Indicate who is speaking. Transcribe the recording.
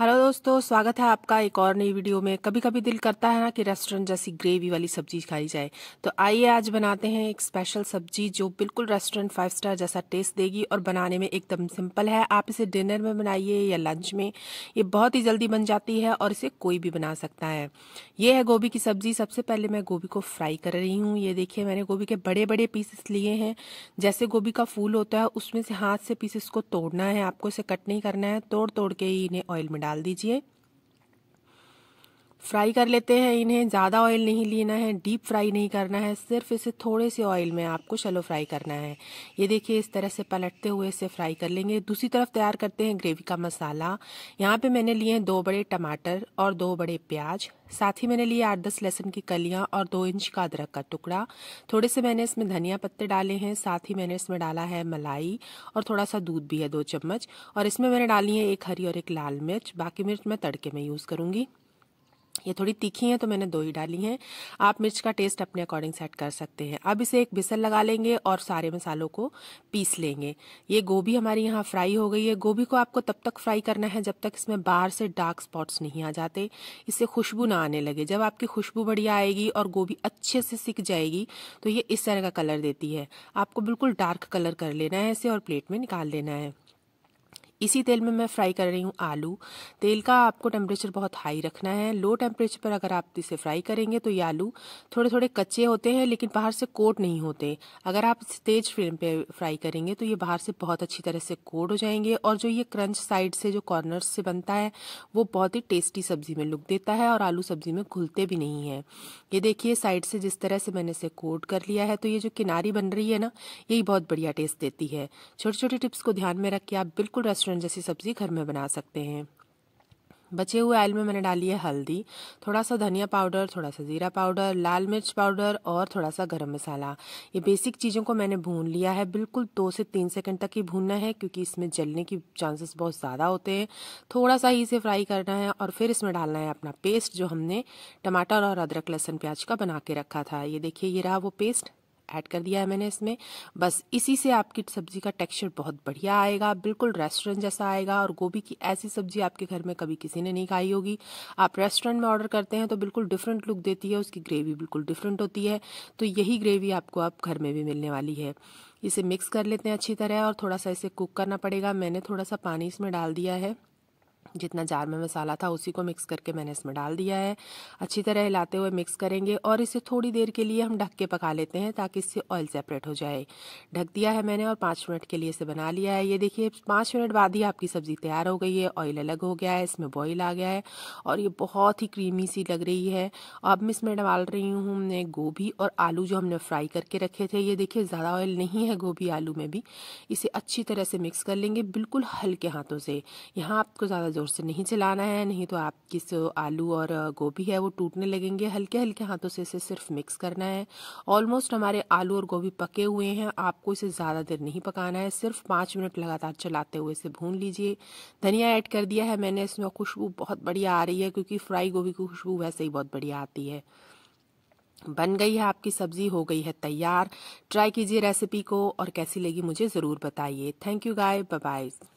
Speaker 1: hello दोस्तों स्वागत है आपका एक और नई वीडियो में कभी कभी दिल करता है ना कि रेस्टोरेंट जैसी ग्रेवी वाली सब्जी खाई जाए तो आइए आज बनाते हैं एक स्पेशल सब्जी जो बिल्कुल रेस्टोरेंट फाइव स्टार जैसा टेस्ट देगी और बनाने में एकदम सिंपल है आप इसे डिनर में बनाइए या लंच में ये बहुत ही जल्दी बन जाती है और इसे कोई भी बना सकता है ये है गोभी की सब्जी सबसे पहले मैं गोभी को फ्राई कर रही हूँ ये देखिए मैंने गोभी के बड़े बड़े पीसेस लिए हैं जैसे गोभी का फूल होता है उसमें से हाथ से पीसेस को तोड़ना है आपको इसे कट नहीं करना है तोड़ तोड़ के ही इन्हें ऑयल में डाल दीजिए फ्राई कर लेते हैं इन्हें ज़्यादा ऑयल नहीं लेना है डीप फ्राई नहीं करना है सिर्फ इसे थोड़े से ऑयल में आपको शलो फ्राई करना है ये देखिए इस तरह से पलटते हुए इसे फ्राई कर लेंगे दूसरी तरफ तैयार करते हैं ग्रेवी का मसाला यहाँ पे मैंने लिए हैं दो बड़े टमाटर और दो बड़े प्याज साथ ही मैंने लिए आठ दस लहसुन की कलियाँ और दो इंच का अदरक का टुकड़ा थोड़े से मैंने इसमें धनिया पत्ते डाले हैं साथ ही मैंने इसमें डाला है मलाई और थोड़ा सा दूध भी है दो चम्मच और इसमें मैंने डाली है एक हरी और एक लाल मिर्च बाकी मिर्च मैं तड़के में यूज़ करूँगी ये थोड़ी तीखी है तो मैंने दो ही डाली हैं आप मिर्च का टेस्ट अपने अकॉर्डिंग सेट कर सकते हैं अब इसे एक बिसल लगा लेंगे और सारे मसालों को पीस लेंगे ये गोभी हमारी यहाँ फ्राई हो गई है गोभी को आपको तब तक फ्राई करना है जब तक इसमें बाहर से डार्क स्पॉट्स नहीं आ जाते इससे खुशबू ना आने लगे जब आपकी खुशबू बढ़िया आएगी और गोभी अच्छे से सिक जाएगी तो ये इस तरह का कलर देती है आपको बिल्कुल डार्क कलर कर लेना है इसे और प्लेट में निकाल लेना है इसी तेल में मैं फ्राई कर रही हूँ आलू तेल का आपको टेम्परेचर बहुत हाई रखना है लो टेम्परेचर पर अगर आप इसे फ्राई करेंगे तो ये आलू थोड़े थोड़े कच्चे होते हैं लेकिन बाहर से कोट नहीं होते अगर आप इसे तेज फ्लेम पे फ्राई करेंगे तो ये बाहर से बहुत अच्छी तरह से कोट हो जाएंगे और जो ये क्रंच साइड से जो कॉर्नर से बनता है वो बहुत ही टेस्टी सब्जी में लुक देता है और आलू सब्जी में घुलते भी नहीं है ये देखिए साइड से जिस तरह से मैंने इसे कोट कर लिया है तो ये जो किनारी बन रही है ना यही बहुत बढ़िया टेस्ट देती है छोटे छोटे टिप्स को ध्यान में रख के आप बिल्कुल रेस्टोरेंट मिश्रण जैसी सब्ज़ी घर में बना सकते हैं बचे हुए आयल में मैंने डाली है हल्दी थोड़ा सा धनिया पाउडर थोड़ा सा ज़ीरा पाउडर लाल मिर्च पाउडर और थोड़ा सा गरम मसाला ये बेसिक चीज़ों को मैंने भून लिया है बिल्कुल दो से तीन सेकंड तक ही भूनना है क्योंकि इसमें जलने की चांसेस बहुत ज़्यादा होते हैं थोड़ा सा ही इसे फ्राई करना है और फिर इसमें डालना है अपना पेस्ट जो हमने टमाटर और अदरक लहसुन प्याज का बना के रखा था ये देखिए ये रहा वो पेस्ट ऐड कर दिया है मैंने इसमें बस इसी से आपकी सब्जी का टेक्सचर बहुत बढ़िया आएगा बिल्कुल रेस्टोरेंट जैसा आएगा और गोभी की ऐसी सब्जी आपके घर में कभी किसी ने नहीं खाई होगी आप रेस्टोरेंट में ऑर्डर करते हैं तो बिल्कुल डिफरेंट लुक देती है उसकी ग्रेवी बिल्कुल डिफरेंट होती है तो यही ग्रेवी आपको आप घर में भी मिलने वाली है इसे मिक्स कर लेते हैं अच्छी तरह और थोड़ा सा इसे कुक करना पड़ेगा मैंने थोड़ा सा पानी इसमें डाल दिया है जितना जार में मसाला था उसी को मिक्स करके मैंने इसमें डाल दिया है अच्छी तरह हिलाते हुए मिक्स करेंगे और इसे थोड़ी देर के लिए हम ढक के पका लेते हैं ताकि इससे ऑयल सेपरेट हो जाए ढक दिया है मैंने और पाँच मिनट के लिए इसे बना लिया है ये देखिए पाँच मिनट बाद ही आपकी सब्ज़ी तैयार हो गई है ऑयल अलग हो गया है इसमें बॉयल आ गया है और ये बहुत ही क्रीमी सी लग रही है अब मैं इसमें डाल रही हूँ हमने गोभी और आलू जो हमने फ्राई करके रखे थे ये देखिए ज़्यादा ऑयल नहीं है गोभी आलू में भी इसे अच्छी तरह से मिक्स कर लेंगे बिल्कुल हल्के हाथों से यहाँ आपको ज़्यादा ज़ोर से नहीं चलाना है नहीं तो आपकी जो आलू और गोभी है वो टूटने लगेंगे हल्के हल्के हाथों से इसे सिर्फ मिक्स करना है ऑलमोस्ट हमारे आलू और गोभी पके हुए हैं आपको इसे ज़्यादा देर नहीं पकाना है सिर्फ पाँच मिनट लगातार चलाते हुए इसे भून लीजिए धनिया ऐड कर दिया है मैंने इसमें खुशबू बहुत बढ़िया आ रही है क्योंकि फ्राई गोभी की खुशबू वैसे ही बहुत बढ़िया आती है बन गई है आपकी सब्जी हो गई है तैयार ट्राई कीजिए रेसिपी को और कैसी लगी मुझे ज़रूर बताइए थैंक यू गाय बाय